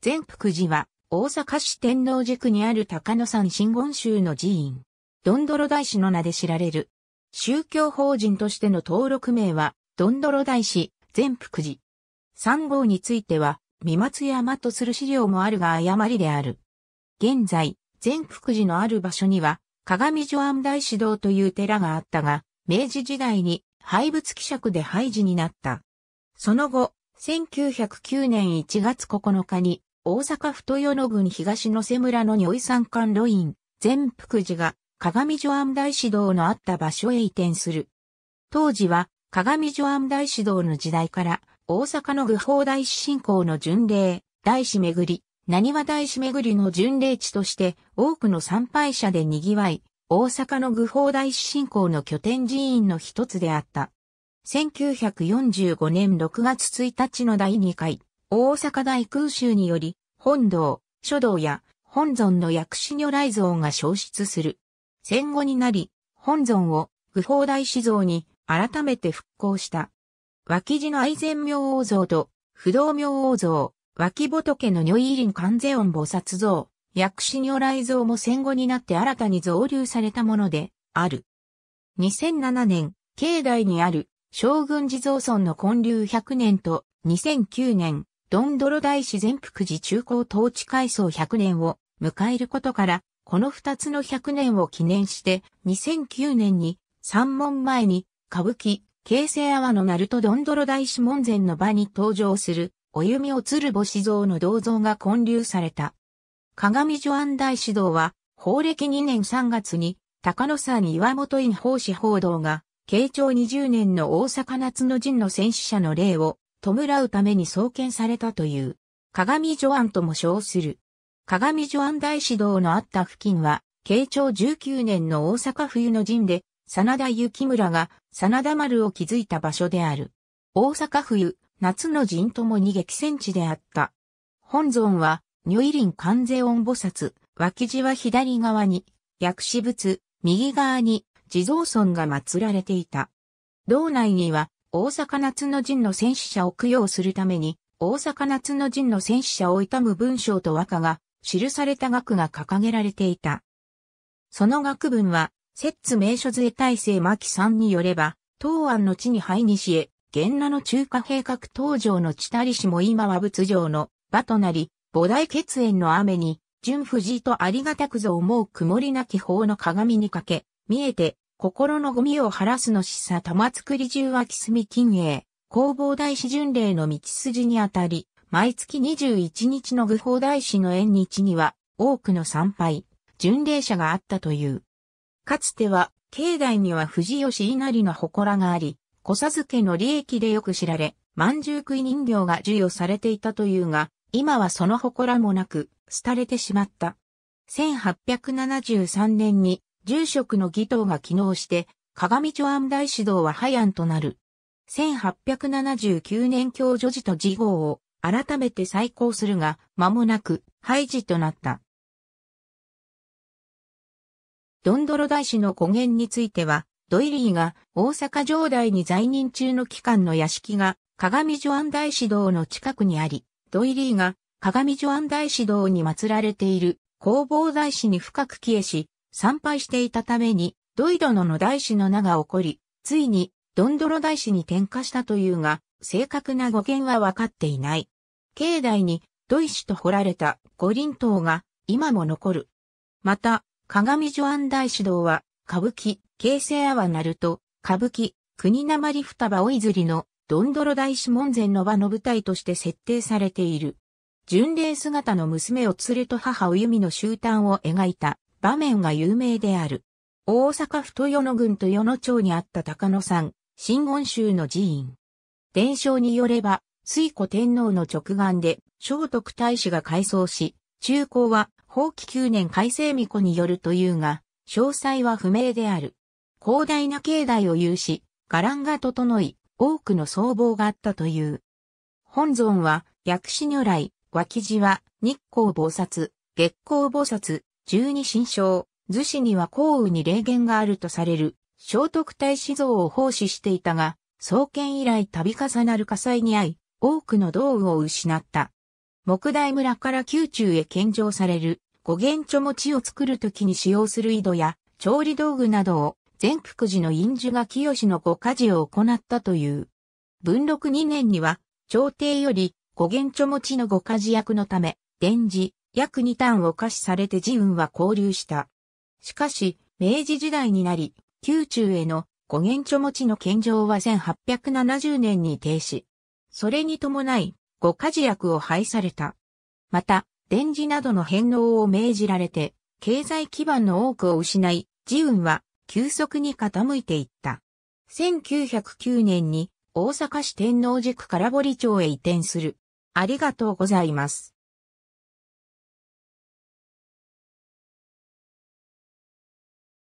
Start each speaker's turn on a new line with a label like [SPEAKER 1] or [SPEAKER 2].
[SPEAKER 1] 善福寺は、大阪市天王寺区にある高野山真言宗の寺院。どんどろ大師の名で知られる。宗教法人としての登録名は、どんどろ大師、善福寺。3号については、三松山とする資料もあるが誤りである。現在、善福寺のある場所には、鏡女安大師堂という寺があったが、明治時代に廃仏希釈で廃寺になった。その後、1909年1月9日に大阪府豊野郡東野瀬村の如意山間路院、全福寺が鏡女安大師堂のあった場所へ移転する。当時は鏡女安大師堂の時代から大阪の具法大師信仰の巡礼、大師巡り、何は大師巡りの巡礼地として多くの参拝者で賑わい、大阪の具法大師信仰の拠点寺院の一つであった。1945年6月1日の第2回、大阪大空襲により本堂、書道や本尊の薬師如来像が消失する。戦後になり、本尊を具法大師像に改めて復興した。脇地の愛禅明王像と不動明王像、脇仏の如意輪観世音菩薩像、薬師如来像も戦後になって新たに造立されたものである。2007年、境内にある将軍地蔵村の建立100年と2009年、ドンドロ大師全福寺中高統治改装100年を迎えることから、この2つの100年を記念して、2009年に、三門前に、歌舞伎、京成阿波の鳴門ドンドロ大師門前の場に登場する、お弓を鶴星像の銅像が建立された。鏡女安大師堂は、法暦2年3月に、高野山岩本院法師報道が、慶長20年の大阪夏の陣の戦死者の霊を弔うために創建されたという、鏡女案とも称する。鏡女案大師堂のあった付近は、慶長19年の大阪冬の陣で、真田幸村が真田丸を築いた場所である。大阪冬、夏の陣ともに激戦地であった。本尊は、如意林観世音菩薩、脇地は左側に、薬師仏、右側に、地蔵尊が祀られていた。道内には、大阪夏の陣の戦死者を供養するために、大阪夏の陣の戦死者を悼む文章と和歌が、記された額が掲げられていた。その額文は、摂津名所税大成牧さんによれば、東安の地に灰にしへ、源那の中華兵閣登場の地たりしも今は仏城の場となり、菩提血縁の雨に、純富士とありがたくぞ思う曇りなき法の鏡にかけ、見えて、心のゴミを晴らすのしさ玉作り中は木住金営、工房大師巡礼の道筋にあたり、毎月21日の愚法大師の縁日には、多くの参拝、巡礼者があったという。かつては、境内には藤吉稲荷の祠があり、小授けの利益でよく知られ、万獣食い人形が授与されていたというが、今はその祠もなく、廃れてしまった。1873年に住職の義頭が機能して、鏡町安大指導は廃案となる。1879年教女児と事号を改めて再興するが、間もなく廃寺となった。ドンドロ大師の語源については、ドイリーが大阪城代に在任中の期間の屋敷が鏡女安大師堂の近くにあり、ドイリーが鏡女安大師堂に祀られている弘法大師に深く帰依し、参拝していたために、ドイドノの大師の名が起こり、ついに、ドンドロ大師に転化したというが、正確な語源は分かっていない。境内に、ドイ氏と彫られた五輪塔が、今も残る。また、鏡女安大師堂は、歌舞伎、京成阿波鳴と、歌舞伎、国鉛二葉おいずりの、ドンドロ大師門前の場の舞台として設定されている。巡礼姿の娘を連れと母を弓の終端を描いた場面が有名である。大阪府豊野郡豊野町にあった高野山、新言宗の寺院。伝承によれば、水古天皇の直眼で、聖徳太子が改装し、中高は、法紀9年改正巫女によるというが、詳細は不明である。広大な境内を有し、伽藍が整い、多くの僧帽があったという。本尊は、薬師如来、脇地は、日光菩薩、月光菩薩、十二神将、図紙には幸雨に霊言があるとされる、聖徳太子像を奉仕していたが、創建以来度重なる火災に遭い、多くの道具を失った。木台村から宮中へ献上される、五元著餅を作るときに使用する井戸や、調理道具などを、全福寺の印樹が清のご家事を行ったという。文禄2年には、朝廷より、五元著餅のご家事役のため、伝示、約2単を可視されて自運は交流した。しかし、明治時代になり、宮中への五元著持ちの献上は1870年に停止。それに伴い、五家事役を廃された。また、電磁などの返納を命じられて、経済基盤の多くを失い、自運は急速に傾いていった。1909年に大阪市天王寺区から堀町へ移転する。ありがとうございます。